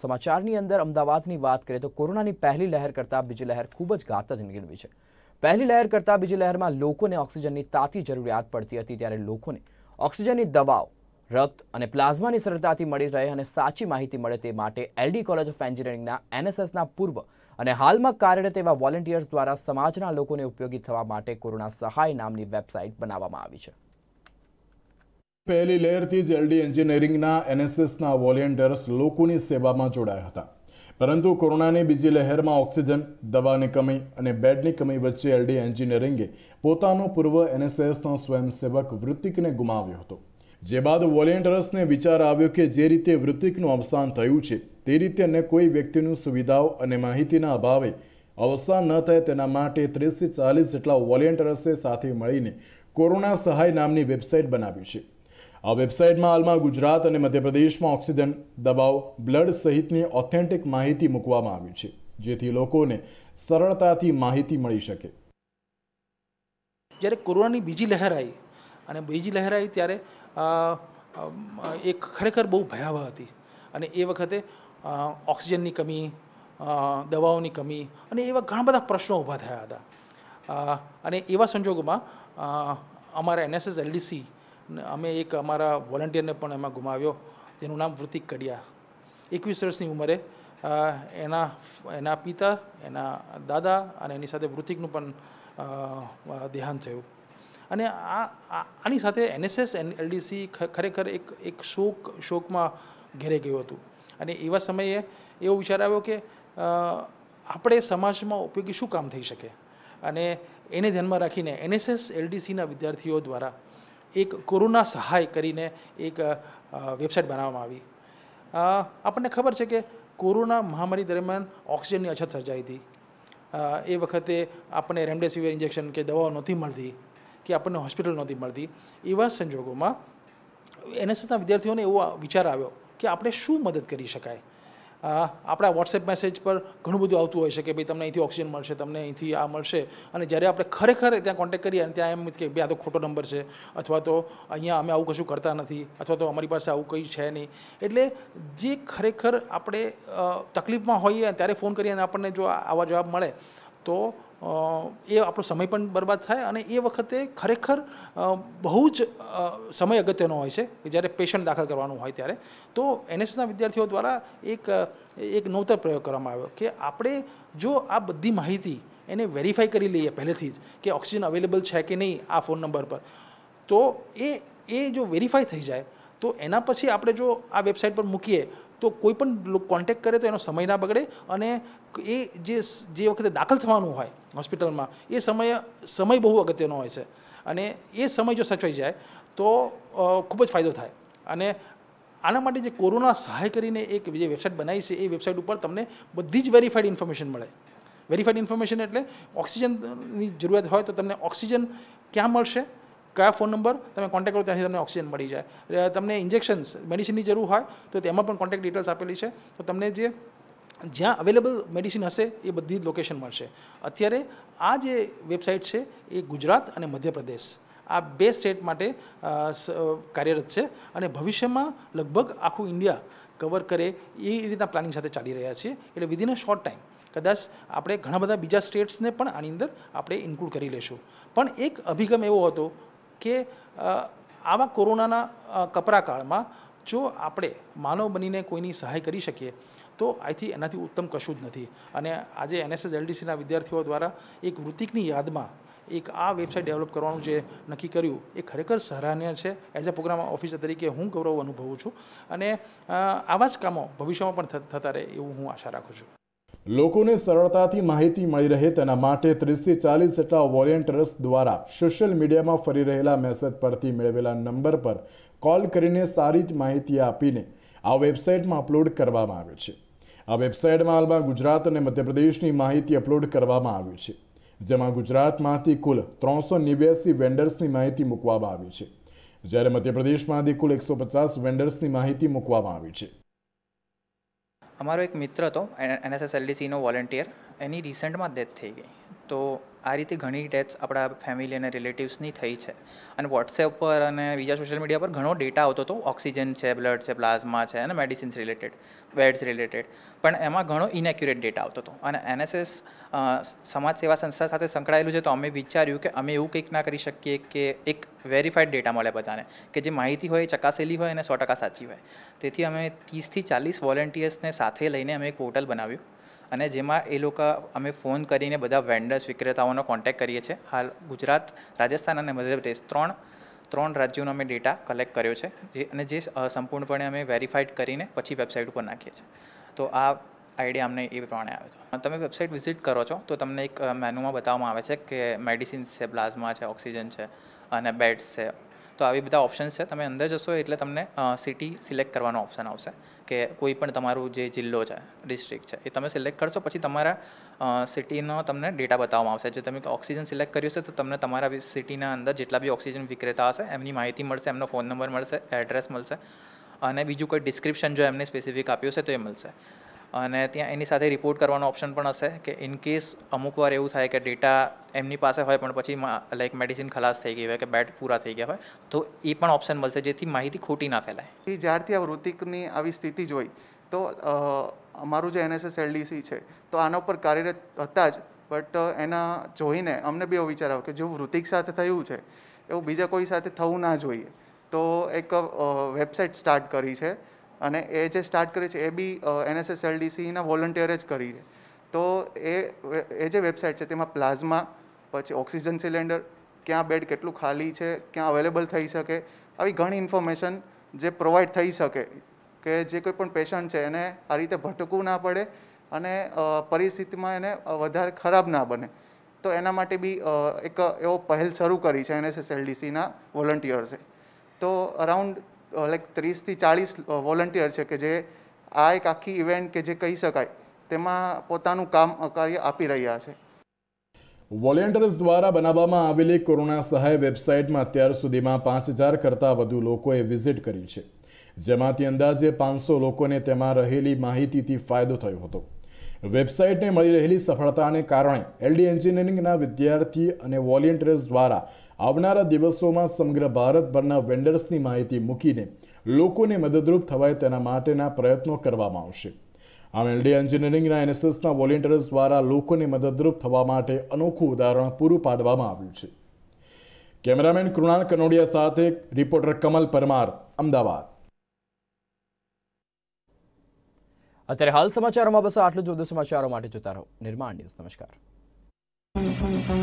સમાચારની અંદર અમદાવાદની વાત કરીએ તો કોરોનાની પહેલી લહેર કરતાં બીજી લહેર ખૂબ જ ઘાતક નીકળવી છે પહેલી લહેર કરતાં બીજી લહેરમાં લોકોને ઓક્સિજનની તાતી જરૂરિયાત પડતી હતી ત્યારે લોકોને ઓક્સિજનની દવાઓ રક્ત અને પ્લાઝમાની સરળતાથી મળી રહે અને સાચી માહિતી મળે તે માટે એલડી કોલેજ ઓફ એન્જિનિયરિંગના એનએસએસના પૂર્વ અને હાલમાં કાર્યરત એવા વોલેન્ટિયર્સ દ્વારા સમાજના લોકોને ઉપયોગી થવા માટે કોરોના સહાય નામની વેબસાઇટ બનાવવામાં આવી છે પહેલી લહેરથી જ એલડી એન્જિનિયરિંગના એનએસએસના વોલેન્ટિયર્સ લોકોની સેવામાં જોડાયા હતા પરંતુ કોરોનાની બીજી લહેરમાં ઓક્સિજન દવાની કમી અને બેડની કમી વચ્ચે એલડી એન્જિનિયરિંગે પોતાનો પૂર્વ એનએસએસનો સ્વયંસેવક વૃત્તિકને ગુમાવ્યો હતો જે બાદ વોલેન્ટિયર્સને વિચાર આવ્યો કે જે રીતે વૃત્તિકનું અવસાન થયું છે તે રીતે અન્ય કોઈ વ્યક્તિનું સુવિધાઓ અને માહિતીના અભાવે અવસાન ન થાય તેના માટે ત્રીસથી ચાલીસ જેટલા વોલેન્ટિયર્સે સાથે મળીને કોરોના સહાય નામની વેબસાઇટ બનાવી છે આ વેબસાઇટમાં હાલમાં ગુજરાત અને મધ્યપ્રદેશમાં ઓક્સિજન દવાઓ બ્લડ સહિતની ઓથેન્ટિક માહિતી મૂકવામાં આવી છે જેથી લોકોને સરળતાથી માહિતી મળી શકે જ્યારે કોરોનાની બીજી લહેર આવી અને બીજી લહેર આવી ત્યારે એ ખરેખર બહુ ભયાવહ હતી અને એ વખતે ઓક્સિજનની કમી દવાઓની કમી અને એવા ઘણા બધા પ્રશ્નો ઊભા થયા હતા અને એવા સંજોગોમાં અમારા એનએસએસ એલડીસી અમે એક અમારા વોલન્ટિયરને પણ એમાં ગુમાવ્યો જેનું નામ વૃતિક કડિયા એકવીસ વર્ષની ઉંમરે એના એના પિતા એના દાદા અને એની સાથે વૃતિકનું પણ દેહાંત થયું અને આ આની સાથે એનએસએસ એન એલડીસી ખરેખર એક એક શોક શોકમાં ઘેરે ગયું હતું અને એવા સમયે એવો વિચાર આવ્યો કે આપણે સમાજમાં ઉપયોગી શું કામ થઈ શકે અને એને ધ્યાનમાં રાખીને એનએસએસ એલડીસીના વિદ્યાર્થીઓ દ્વારા એક કોરોના સહાય કરીને એક વેબસાઇટ બનાવવામાં આવી આપણને ખબર છે કે કોરોના મહામારી દરમિયાન ઓક્સિજનની અછત સર્જાઈ હતી એ વખતે આપણને રેમડેસિવિર ઇન્જેક્શન કે દવાઓ નહોતી મળતી કે આપણને હોસ્પિટલ નહોતી મળતી એવા સંજોગોમાં એનએસએસના વિદ્યાર્થીઓને એવો વિચાર આવ્યો કે આપણે શું મદદ કરી શકાય આપણા વોટ્સએપ મેસેજ પર ઘણું બધું આવતું હોય છે કે ભાઈ તમને અહીંથી ઓક્સિજન મળશે તમને અહીંથી આ મળશે અને જ્યારે આપણે ખરેખર ત્યાં કોન્ટેક કરીએ અને ત્યાં એમ કે ભાઈ આ તો ખોટો નંબર છે અથવા તો અહીંયા અમે આવું કશું કરતા નથી અથવા તો અમારી પાસે આવું કંઈ છે નહીં એટલે જે ખરેખર આપણે તકલીફમાં હોઈએ ત્યારે ફોન કરીએ અને આપણને જો આવા જવાબ મળે તો એ આપણો સમય પણ બરબાદ થાય અને એ વખતે ખરેખર બહુ જ સમય અગત્યનો હોય છે કે જ્યારે પેશન્ટ દાખલ કરવાનું હોય ત્યારે તો એનએસએસના વિદ્યાર્થીઓ દ્વારા એક એક નવતર પ્રયોગ કરવામાં આવ્યો કે આપણે જો આ બધી માહિતી એને વેરીફાઈ કરી લઈએ પહેલેથી જ કે ઓક્સિજન અવેલેબલ છે કે નહીં આ ફોન નંબર પર તો એ એ જો વેરીફાઈ થઈ જાય તો એના પછી આપણે જો આ વેબસાઇટ પર મૂકીએ તો કોઈ પણ કોન્ટેક્ટ કરે તો એનો સમય ના બગડે અને એ જે જે વખતે દાખલ થવાનું હોય હોસ્પિટલમાં એ સમય સમય બહુ અગત્યનો હોય છે અને એ સમય જો સચવાઈ જાય તો ખૂબ જ ફાયદો થાય અને આના માટે જે કોરોના સહાય કરીને એક જે વેબસાઇટ બનાવી છે એ વેબસાઇટ ઉપર તમને બધી જ વેરીફાઈડ ઇન્ફોર્મેશન મળે વેરીફાઈડ ઇન્ફોર્મેશન એટલે ઓક્સિજનની જરૂરિયાત હોય તો તમને ઓક્સિજન ક્યાં મળશે કયા ફોન નંબર તમે કોન્ટેક્ટ કરો ત્યાંથી તમને ઓક્સિજન મળી જાય તમને ઇન્જેક્શન્સ મેડિસિનની જરૂર હોય તો તેમાં પણ કોન્ટેક્ટ ડિટેલ્સ આપેલી છે તો તમને જે જ્યાં અવેલેબલ મેડિસિન હશે એ બધી જ લોકેશન મળશે અત્યારે આ જે વેબસાઇટ છે એ ગુજરાત અને મધ્યપ્રદેશ આ બે સ્ટેટ માટે કાર્યરત છે અને ભવિષ્યમાં લગભગ આખું ઇન્ડિયા કવર કરે એ રીતના પ્લાનિંગ સાથે ચાલી રહ્યા છીએ એટલે વિધિન અ શોર્ટ ટાઈમ કદાચ આપણે ઘણા બધા બીજા સ્ટેટ્સને પણ આની અંદર આપણે ઇન્ક્લુડ કરી લેશું પણ એક અભિગમ એવો હતો કે આવા કોરોનાના કપરાકાળમાં જો આપણે માનવ બનીને કોઈની સહાય કરી શકીએ તો આઈથી એનાથી ઉત્તમ કશું જ નથી અને આજે એનએસએસ એલડીસીના વિદ્યાર્થીઓ દ્વારા એક વૃત્તિકની યાદમાં એક આ વેબસાઇટ ડેવલપ કરવાનું જે નક્કી કર્યું એ ખરેખર સરાહનીય છે એઝ અ પ્રોગ્રામ ઓફિસર તરીકે હું ગૌરવ અનુભવું છું અને આવા જ કામો ભવિષ્યમાં પણ થતા રહે એવું હું આશા રાખું છું લોકોને સરળતાથી માહિતી મળી રહે તેના માટે ત્રીસથી ચાલીસ જેટલા વોલેન્ટિયર્સ દ્વારા સોશિયલ મીડિયામાં ફરી રહેલા મેસેજ પરથી મેળવેલા નંબર પર કોલ કરીને સારી જ માહિતી આપીને આ વેબસાઇટમાં અપલોડ કરવામાં આવે છે આ વેબસાઇટમાં હાલમાં ગુજરાત અને મધ્યપ્રદેશની માહિતી અપલોડ કરવામાં આવી છે જેમાં ગુજરાતમાંથી કુલ ત્રણસો નેવ્યાસી વેન્ડર્સની માહિતી મૂકવામાં આવી છે જ્યારે મધ્યપ્રદેશમાંથી કુલ એકસો પચાસ વેન્ડર્સની માહિતી મૂકવામાં આવી છે અમારો એક મિત્ર હતો એનએસએસ એલડીસીનો વોલેન્ટિયર એની રિસેન્ટમાં ડેથ થઈ ગઈ તો આ રીતે ઘણી ડેથ્સ આપણા ફેમિલી અને રિલેટિવ્સની થઈ છે અને વોટ્સએપ પર અને બીજા સોશિયલ મીડિયા પર ઘણો ડેટા આવતો હતો ઓક્સિજન છે બ્લડ છે પ્લાઝમા છે અને મેડિસિન્સ રિલેટેડ બેડ્સ રિલેટેડ પણ એમાં ઘણો ઇનએક્યુરેટ ડેટા આવતો હતો અને એનએસએસ સમાજ સેવા સંસ્થા સાથે સંકળાયેલું છે તો અમે વિચાર્યું કે અમે એવું કંઈક ના કરી શકીએ કે એક વેરીફાઈડ ડેટા મળે બધાને કે જે માહિતી હોય ચકાસેલી હોય અને સો ટકા સાચી હોય તેથી અમે ત્રીસથી ચાલીસ વોલેન્ટિયર્સને સાથે લઈને અમે એક પોર્ટલ બનાવ્યું અને જેમાં એ લોકો અમે ફોન કરીને બધા વેન્ડર્સ વિક્રેતાઓનો કોન્ટેક્ટ કરીએ છીએ હાલ ગુજરાત રાજસ્થાન અને મધ્યપ્રદેશ ત્રણ ત્રણ રાજ્યોનો અમે ડેટા કલેક્ટ કર્યો છે જે અને જે સંપૂર્ણપણે અમે વેરીફાઈડ કરીને પછી વેબસાઇટ ઉપર નાખીએ છીએ તો આ આઈડિયા અમને એ પ્રમાણે આવ્યો હતો તમે વેબસાઇટ વિઝિટ કરો છો તો તમને એક મેનુમાં બતાવવામાં આવે છે કે મેડિસિન્સ છે પ્લાઝમા છે ઓક્સિજન છે અને બેડ્સ છે તો આવી બધા ઓપ્શન્સ છે તમે અંદર જશો એટલે તમને સિટી સિલેક્ટ કરવાનો ઓપ્શન આવશે કે કોઈ પણ તમારું જે જિલ્લો છે ડિસ્ટ્રિક્ટ છે એ તમે સિલેક્ટ કરશો પછી તમારા સિટીનો તમને ડેટા બતાવવામાં આવશે જે તમે ઓક્સિજન સિલેક્ટ કર્યું છે તો તમને તમારા સિટીના અંદર જેટલા બી ઓક્સિજન વિક્રેતા હશે એમની માહિતી મળશે એમનો ફોન નંબર મળશે એડ્રેસ મળશે અને બીજું કોઈ ડિસ્ક્રિપ્શન જો એમને સ્પેસિફિક આપ્યું છે તો એ મળશે અને ત્યાં એની સાથે રિપોર્ટ કરવાનો ઓપ્શન પણ હશે કે ઇનકેસ કેસ અમુક વાર એવું થાય કે ડેટા એમની પાસે હોય પણ પછી લાઈક મેડિસિન ખલાસ થઈ ગઈ હોય કે બેટ પૂરા થઈ ગયા હોય તો એ પણ ઓપ્શન મળશે જેથી માહિતી ખોટી ના ફેલાય એ જ્યારથી આ ઋતિકની આવી સ્થિતિ જોઈ તો અમારું જે એનએસએસ એલડીસી છે તો આના ઉપર કાર્યરત હતા જ બટ એના જોઈને અમને બી એવો વિચાર આવ્યો કે જેવું ઋતિક સાથે થયું છે એવું બીજા કોઈ સાથે થવું ના જોઈએ તો એક વેબસાઇટ સ્ટાર્ટ કરી છે અને એ જે સ્ટાર્ટ કરી છે એ બી એનએસએસ એલડીસીના વોલન્ટિયરે જ કરી છે તો એ એ જે વેબસાઇટ છે તેમાં પ્લાઝમા પછી ઓક્સિજન સિલિન્ડર ક્યાં બેડ કેટલું ખાલી છે ક્યાં અવેલેબલ થઈ શકે આવી ઘણી ઇન્ફોર્મેશન જે પ્રોવાઈડ થઈ શકે કે જે કોઈ પણ પેશન્ટ છે એને આ રીતે ભટકવું ના પડે અને પરિસ્થિતિમાં એને વધારે ખરાબ ના બને તો એના માટે બી એક એવો પહેલ શરૂ કરી છે એનએસએસ એલડીસીના વોલન્ટિયર્સે તો અરાઉન્ડ લાઈક ત્રીસથી ચાળીસ વોલન્ટિયર છે કે જે આ એક આખી ઇવેન્ટ કે જે કહી શકાય તેમાં પોતાનું કામ કાર્ય આપી રહ્યા છે વોલેન્ટિયર્સ દ્વારા બનાવવામાં આવેલી કોરોના સહાય વેબસાઇટમાં અત્યાર સુધીમાં પાંચ હજાર કરતાં વધુ લોકોએ વિઝિટ કરી છે જેમાંથી અંદાજે પાંચસો લોકોને તેમાં રહેલી માહિતીથી ફાયદો થયો હતો વેબસાઇટને મળી રહેલી સફળતાને કારણે એલડી એન્જિનિયરિંગના વિદ્યાર્થી અને વોલેન્ટિયર્સ દ્વારા આવનારા દિવસોમાં સમગ્ર ભારતભરના વેન્ડર્સની માહિતી મૂકીને લોકોને મદદરૂપ થવાય તેના માટેના પ્રયત્નો કરવામાં આવશે આમ એલડી એન્જિનિયરિંગના એનએસએસના વોલેન્ટિયર્સ દ્વારા લોકોને મદદરૂપ થવા માટે અનોખું ઉદાહરણ પૂરું પાડવામાં આવ્યું છે કેમેરામેન કૃણાલ કનોડિયા સાથે રિપોર્ટર કમલ પરમાર અમદાવાદ અત્યારે હાલ સમાચારોમાં બસ આટલું જ વધુ સમાચારો માટે જોતા રહો નિર્માણ ન્યૂઝ નમસ્કાર